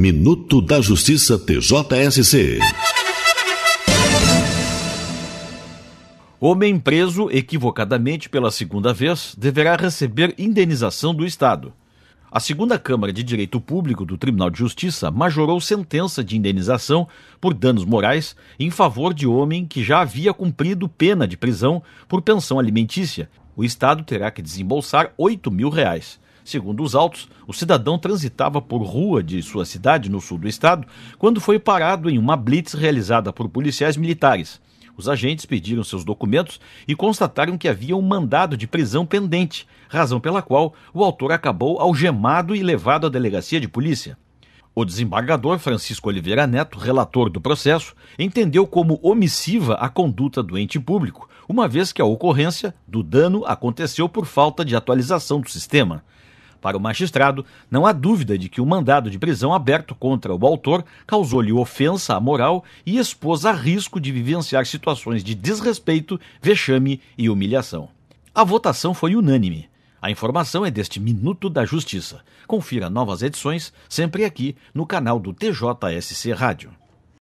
Minuto da Justiça TJSC. Homem preso equivocadamente pela segunda vez deverá receber indenização do Estado. A segunda Câmara de Direito Público do Tribunal de Justiça majorou sentença de indenização por danos morais em favor de homem que já havia cumprido pena de prisão por pensão alimentícia. O Estado terá que desembolsar 8 mil reais. Segundo os autos, o cidadão transitava por rua de sua cidade, no sul do estado, quando foi parado em uma blitz realizada por policiais militares. Os agentes pediram seus documentos e constataram que havia um mandado de prisão pendente, razão pela qual o autor acabou algemado e levado à delegacia de polícia. O desembargador Francisco Oliveira Neto, relator do processo, entendeu como omissiva a conduta do ente público, uma vez que a ocorrência do dano aconteceu por falta de atualização do sistema. Para o magistrado, não há dúvida de que o mandado de prisão aberto contra o autor causou-lhe ofensa à moral e expôs a risco de vivenciar situações de desrespeito, vexame e humilhação. A votação foi unânime. A informação é deste Minuto da Justiça. Confira novas edições sempre aqui no canal do TJSC Rádio.